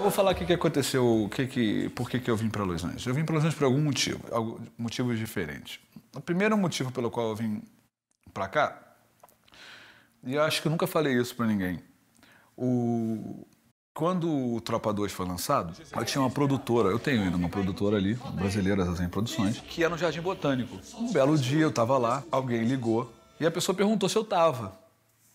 Vou falar o que, que aconteceu, o que que, por que, que eu vim para Los Angeles. Eu vim para Los Angeles por algum motivo, algum, motivos diferentes. O primeiro motivo pelo qual eu vim para cá, e eu acho que eu nunca falei isso para ninguém, o, quando o Tropa 2 foi lançado, eu tinha uma produtora, eu tenho ainda uma produtora ali, brasileira, Zazen Produções, que era é no Jardim Botânico. Um belo dia eu estava lá, alguém ligou e a pessoa perguntou se eu estava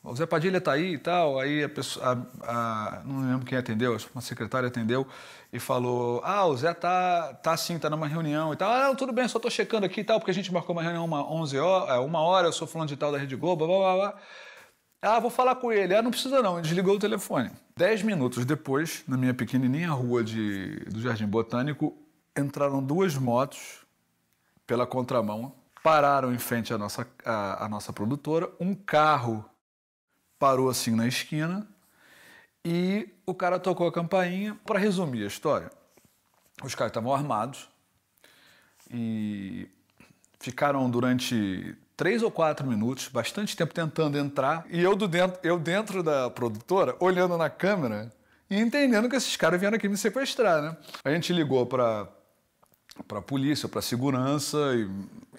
o Zé Padilha está aí e tal. Aí a pessoa, a, a, não lembro quem atendeu, acho que uma secretária atendeu e falou: Ah, o Zé tá, tá sim, tá numa reunião e tal. Ah, tudo bem, só tô checando aqui e tal, porque a gente marcou uma reunião uma 11 horas, é, uma hora, eu sou fulano de tal da Rede Globo, blá blá blá. Ah, vou falar com ele. Ah, não precisa não. Ele desligou o telefone. Dez minutos depois, na minha pequenininha rua de, do Jardim Botânico, entraram duas motos pela contramão, pararam em frente à nossa, à, à nossa produtora, um carro parou assim na esquina e o cara tocou a campainha. Para resumir a história, os caras estavam armados e ficaram durante três ou quatro minutos, bastante tempo tentando entrar, e eu, do dentro, eu dentro da produtora, olhando na câmera e entendendo que esses caras vieram aqui me sequestrar, né? A gente ligou para para a polícia, para a segurança,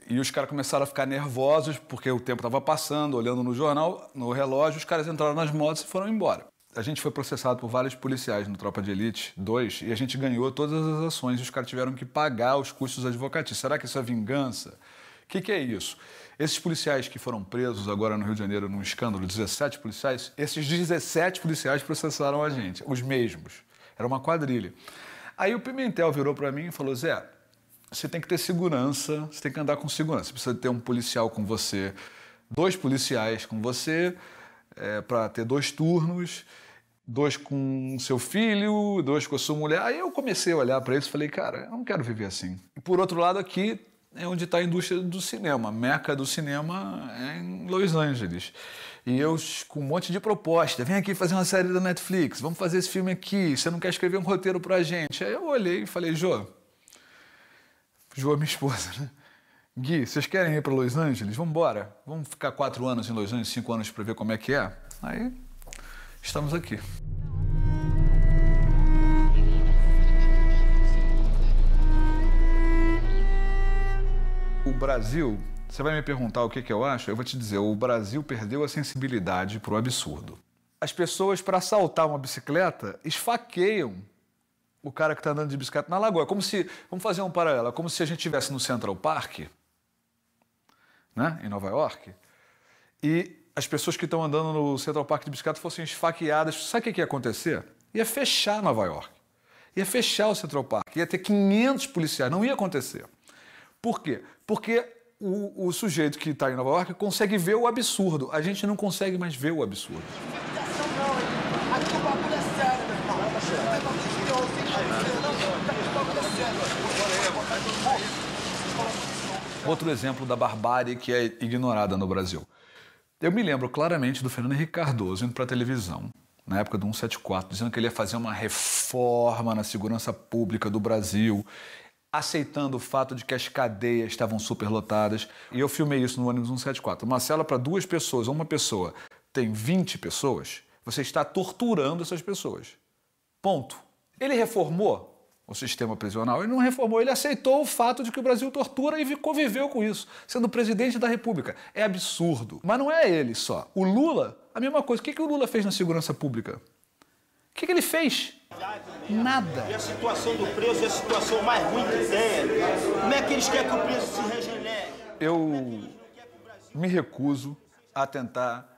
e, e os caras começaram a ficar nervosos porque o tempo estava passando, olhando no jornal, no relógio, os caras entraram nas motos e foram embora. A gente foi processado por vários policiais no Tropa de Elite 2 e a gente ganhou todas as ações e os caras tiveram que pagar os custos advocatícios. Será que isso é vingança? O que, que é isso? Esses policiais que foram presos agora no Rio de Janeiro num escândalo, 17 policiais, esses 17 policiais processaram a gente, os mesmos. Era uma quadrilha. Aí o Pimentel virou para mim e falou: Zé, você tem que ter segurança, você tem que andar com segurança. Você precisa ter um policial com você, dois policiais com você, é, para ter dois turnos, dois com seu filho, dois com a sua mulher. Aí eu comecei a olhar para isso e falei, cara, eu não quero viver assim. E por outro lado, aqui é onde está a indústria do cinema. A meca do cinema é em Los Angeles. E eu com um monte de proposta. Vem aqui fazer uma série da Netflix, vamos fazer esse filme aqui, você não quer escrever um roteiro para a gente? Aí eu olhei e falei, Jô, João, minha esposa, né? Gui, vocês querem ir para Los Angeles? Vamos embora. Vamos ficar quatro anos em Los Angeles, cinco anos para ver como é que é? Aí estamos aqui. O Brasil, você vai me perguntar o que, que eu acho? Eu vou te dizer, o Brasil perdeu a sensibilidade para o absurdo. As pessoas, para assaltar uma bicicleta, esfaqueiam o cara que está andando de bicicleta na lagoa. É como se, vamos fazer um paralelo, é como se a gente estivesse no Central Park, né, em Nova York, e as pessoas que estão andando no Central Park de bicicleta fossem esfaqueadas. Sabe o que ia acontecer? Ia fechar Nova York. Ia fechar o Central Park. Ia ter 500 policiais. Não ia acontecer. Por quê? Porque o, o sujeito que está em Nova York consegue ver o absurdo. A gente não consegue mais ver o absurdo. Outro exemplo da barbárie que é ignorada no Brasil. Eu me lembro claramente do Fernando Henrique Cardoso indo para a televisão, na época do 174, dizendo que ele ia fazer uma reforma na segurança pública do Brasil, aceitando o fato de que as cadeias estavam superlotadas. E eu filmei isso no ônibus 174. Uma cela para duas pessoas uma pessoa tem 20 pessoas, você está torturando essas pessoas. Ponto. Ele reformou? o sistema prisional. Ele não reformou, ele aceitou o fato de que o Brasil tortura e conviveu com isso, sendo presidente da República. É absurdo. Mas não é ele só. O Lula, a mesma coisa. O que, que o Lula fez na segurança pública? O que, que ele fez? Nada. E a situação do preso é a situação mais ruim que tem. Como é que eles querem que o preso se regenere? Eu é me recuso a tentar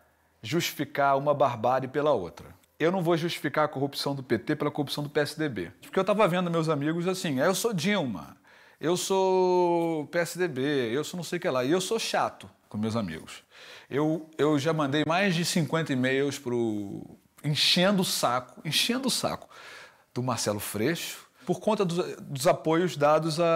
justificar uma barbárie pela outra eu não vou justificar a corrupção do PT pela corrupção do PSDB. Porque eu estava vendo meus amigos assim, é, eu sou Dilma, eu sou PSDB, eu sou não sei o que lá, e eu sou chato com meus amigos. Eu, eu já mandei mais de 50 e-mails pro enchendo o saco, enchendo o saco do Marcelo Freixo por conta dos, dos apoios dados à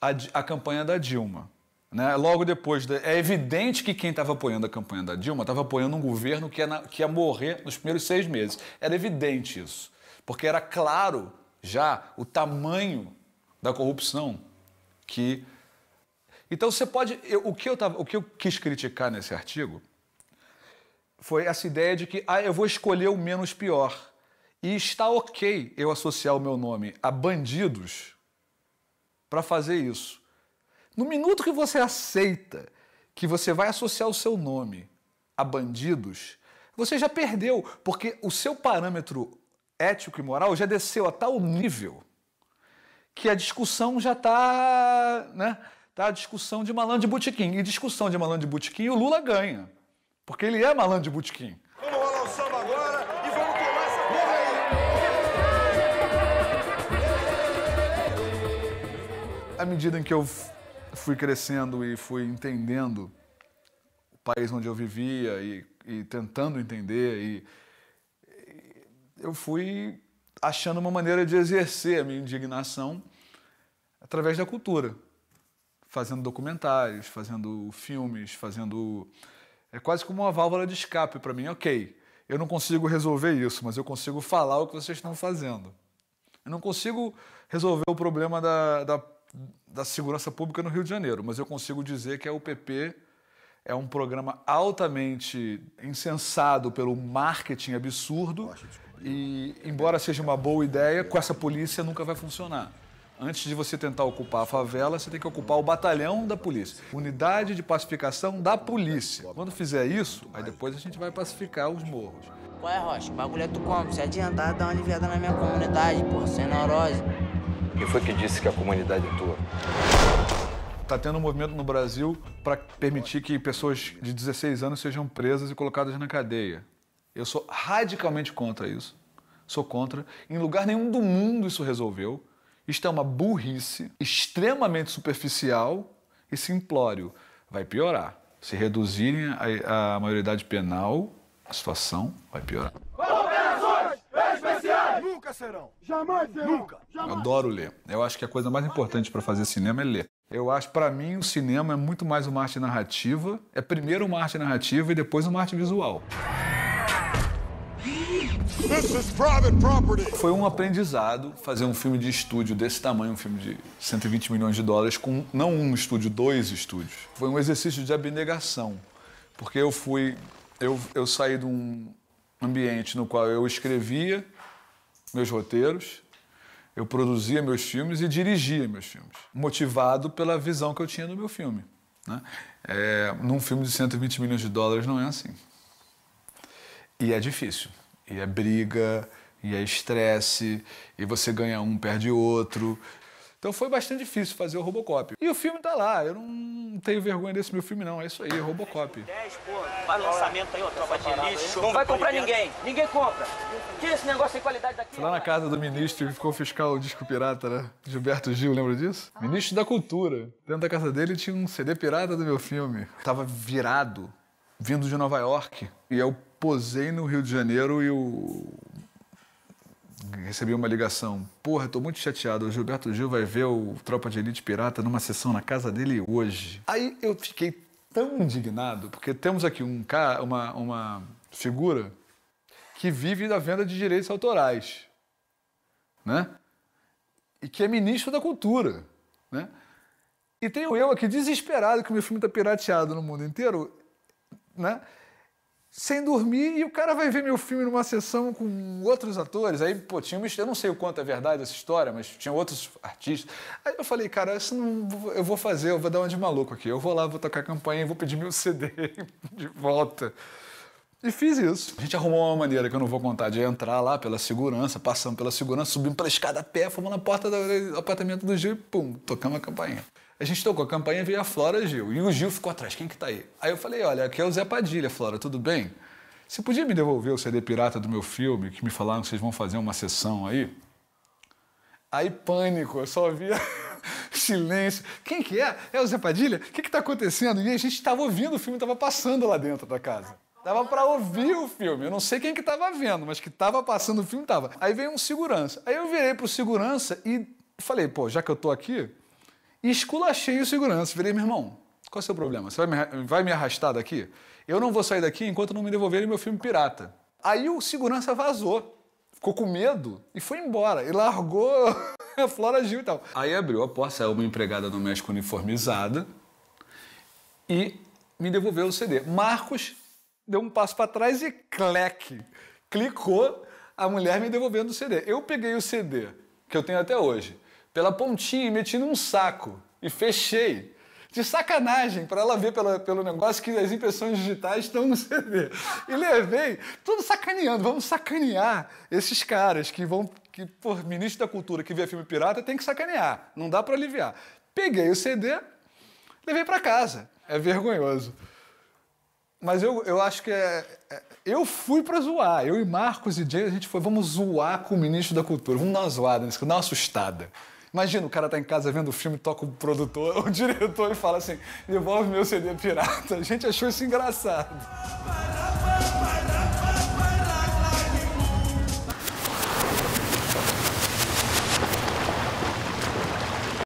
a, a, a, a campanha da Dilma. Né? Logo depois, é evidente que quem estava apoiando a campanha da Dilma estava apoiando um governo que ia, na, que ia morrer nos primeiros seis meses. Era evidente isso, porque era claro já o tamanho da corrupção que. Então você pode. Eu, o, que eu tava, o que eu quis criticar nesse artigo foi essa ideia de que ah, eu vou escolher o menos pior. E está ok eu associar o meu nome a bandidos para fazer isso. No minuto que você aceita que você vai associar o seu nome a bandidos, você já perdeu, porque o seu parâmetro ético e moral já desceu a tal nível que a discussão já está. Né, tá a discussão de malandro de botequim. E discussão de malandro de botequim o Lula ganha, porque ele é malandro de botequim. Vamos rolar o samba agora e vamos queimar essa porra aí! À medida em que eu fui crescendo e fui entendendo o país onde eu vivia e, e tentando entender e, e eu fui achando uma maneira de exercer a minha indignação através da cultura, fazendo documentários, fazendo filmes, fazendo é quase como uma válvula de escape para mim. Ok, eu não consigo resolver isso, mas eu consigo falar o que vocês estão fazendo. Eu não consigo resolver o problema da, da da segurança pública no Rio de Janeiro, mas eu consigo dizer que a UPP é um programa altamente insensado pelo marketing absurdo e, embora seja uma boa ideia, com essa polícia nunca vai funcionar. Antes de você tentar ocupar a favela, você tem que ocupar o batalhão da polícia, unidade de pacificação da polícia. Quando fizer isso, aí depois a gente vai pacificar os morros. Ué, Rocha? O bagulho é tu como? Se adiantar, dá uma aliviada na minha comunidade, por sem neurose. Quem foi que disse que a comunidade é tua? Está tendo um movimento no Brasil para permitir que pessoas de 16 anos sejam presas e colocadas na cadeia. Eu sou radicalmente contra isso. Sou contra. Em lugar nenhum do mundo isso resolveu. Isto é uma burrice extremamente superficial e simplório. Vai piorar. Se reduzirem a, a maioridade penal, a situação vai piorar. Operações! Nunca serão. Jamais serão. Nunca. Jamais. Adoro ler. Eu acho que a coisa mais importante para fazer cinema é ler. Eu acho, para mim, o cinema é muito mais uma arte narrativa. É primeiro uma arte narrativa e depois uma arte visual. Foi um aprendizado fazer um filme de estúdio desse tamanho, um filme de 120 milhões de dólares, com não um estúdio, dois estúdios. Foi um exercício de abnegação, porque eu fui. Eu, eu saí de um ambiente no qual eu escrevia, meus roteiros, eu produzia meus filmes e dirigia meus filmes, motivado pela visão que eu tinha do meu filme. Né? É, num filme de 120 milhões de dólares não é assim. E é difícil. E é briga, e é estresse, e você ganha um, perde outro, então foi bastante difícil fazer o Robocop. E o filme tá lá, eu não tenho vergonha desse meu filme não, é isso aí, Robocop. 10, pô, faz lançamento aí, ó, tropa de lixo. Não vai comprar ninguém, ninguém compra. Tira esse negócio de qualidade daqui. Foi lá na casa do ministro que ficou fiscal o disco pirata, né? Gilberto Gil, lembra disso? Ah. Ministro da Cultura. Dentro da casa dele tinha um CD pirata do meu filme. Tava virado, vindo de Nova York. E eu posei no Rio de Janeiro e o recebi uma ligação. Porra, estou muito chateado. O Gilberto Gil vai ver o Tropa de Elite Pirata numa sessão na casa dele hoje. Aí eu fiquei tão indignado, porque temos aqui um cara, uma, uma figura que vive da venda de direitos autorais, né? E que é ministro da cultura, né? E tenho eu aqui desesperado que o meu filme está pirateado no mundo inteiro, né? sem dormir e o cara vai ver meu filme numa sessão com outros atores. Aí, pô, tinha uma, eu não sei o quanto é verdade essa história, mas tinha outros artistas. Aí eu falei, cara, isso não, eu vou fazer, eu vou dar uma de maluco aqui. Eu vou lá, vou tocar a campanha vou pedir meu CD de volta. E fiz isso. A gente arrumou uma maneira que eu não vou contar de entrar lá pela segurança, passando pela segurança, subimos pela escada a pé, fomos na porta do apartamento do Gil e pum, tocamos a campainha. A gente tocou a campanha veio a Flora Gil. E o Gil ficou atrás. Quem que tá aí? Aí eu falei, olha, aqui é o Zé Padilha, Flora, tudo bem? Você podia me devolver o CD pirata do meu filme, que me falaram que vocês vão fazer uma sessão aí? Aí pânico, eu só via silêncio. Quem que é? É o Zé Padilha? O que que tá acontecendo? E a gente estava ouvindo o filme, estava passando lá dentro da casa. Tava para ouvir o filme. Eu não sei quem que tava vendo, mas que tava passando o filme tava. Aí veio um segurança. Aí eu virei pro segurança e falei, pô, já que eu tô aqui, esculachei o segurança. Virei, meu irmão, qual é o seu problema? Você vai me, vai me arrastar daqui? Eu não vou sair daqui enquanto não me devolverem meu filme pirata. Aí o segurança vazou ficou com medo e foi embora. E largou a Flora Gil e tal. Aí abriu a porta, saiu uma empregada doméstica uniformizada e me devolveu o CD. Marcos deu um passo para trás e cleque, clicou a mulher me devolvendo o CD. Eu peguei o CD, que eu tenho até hoje pela pontinha e meti num saco e fechei. De sacanagem, para ela ver pela, pelo negócio que as impressões digitais estão no CD. E levei, tudo sacaneando. Vamos sacanear esses caras que vão. que, por ministro da cultura que vê filme pirata tem que sacanear. Não dá para aliviar. Peguei o CD, levei para casa. É vergonhoso. Mas eu, eu acho que é, é eu fui para zoar. Eu e Marcos e Jay, a gente foi, vamos zoar com o ministro da Cultura. Vamos dar uma zoada nisso, dar uma assustada. Imagina, o cara tá em casa vendo o filme, toca o produtor, o diretor e fala assim: devolve meu CD pirata. A gente achou isso engraçado.